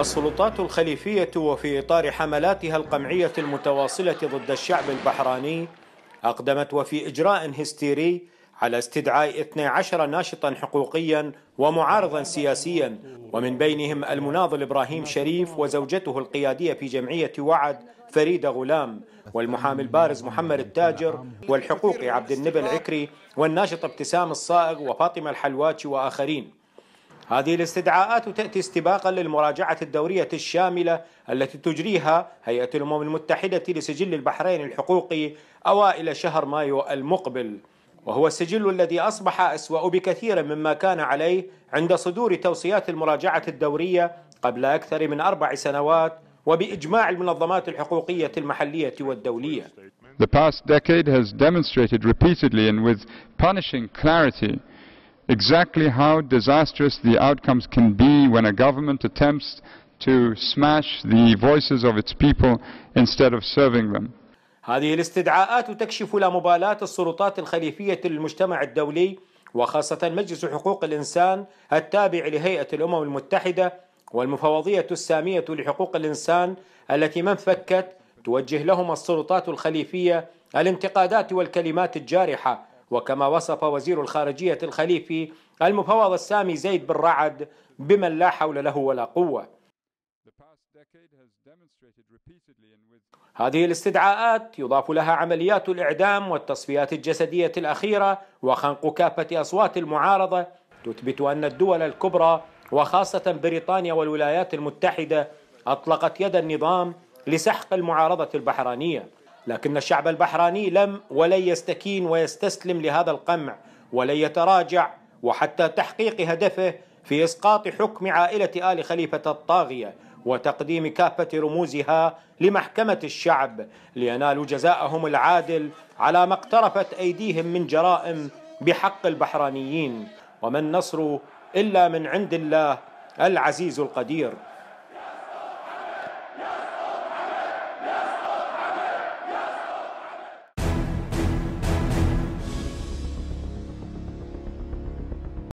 السلطات الخليفية وفي إطار حملاتها القمعية المتواصلة ضد الشعب البحراني أقدمت وفي إجراء هستيري على استدعاء 12 ناشطا حقوقيا ومعارضا سياسيا ومن بينهم المناضل إبراهيم شريف وزوجته القيادية في جمعية وعد فريدة غلام والمحامي البارز محمد التاجر والحقوقي عبد النبي العكري والناشط ابتسام الصائغ وفاطمة الحلواتي وآخرين هذه الاستدعاءات تأتي استباقا للمراجعة الدورية الشاملة التي تجريها هيئة الأمم المتحدة لسجل البحرين الحقوقي أوائل شهر مايو المقبل وهو السجل الذي أصبح أسوأ بكثير مما كان عليه عند صدور توصيات المراجعة الدورية قبل أكثر من أربع سنوات وبإجماع المنظمات الحقوقية المحلية والدولية The past decade has demonstrated repeatedly and with punishing clarity exactly how disastrous the outcomes can be when a government attempts to smash the voices of its people instead of serving them. هذه الاستدعاءات تكشف لا مبالاة السلطات الخليفية للمجتمع الدولي وخاصة مجلس حقوق الإنسان التابع لهيئة الأمم المتحدة والمفوضية السامية لحقوق الإنسان التي ما انفكت توجه لهم السلطات الخليفية الانتقادات والكلمات الجارحة وكما وصف وزير الخارجية الخليفي المفوض السامي زيد بن رعد بمن لا حول له ولا قوة هذه الاستدعاءات يضاف لها عمليات الإعدام والتصفيات الجسدية الأخيرة وخنق كافة أصوات المعارضة تثبت أن الدول الكبرى وخاصة بريطانيا والولايات المتحدة أطلقت يد النظام لسحق المعارضة البحرانية لكن الشعب البحراني لم ولن يستكين ويستسلم لهذا القمع ولن يتراجع وحتى تحقيق هدفه في اسقاط حكم عائله ال خليفه الطاغيه وتقديم كافه رموزها لمحكمه الشعب لينالوا جزاءهم العادل على ما اقترفت ايديهم من جرائم بحق البحرانيين وما النصر الا من عند الله العزيز القدير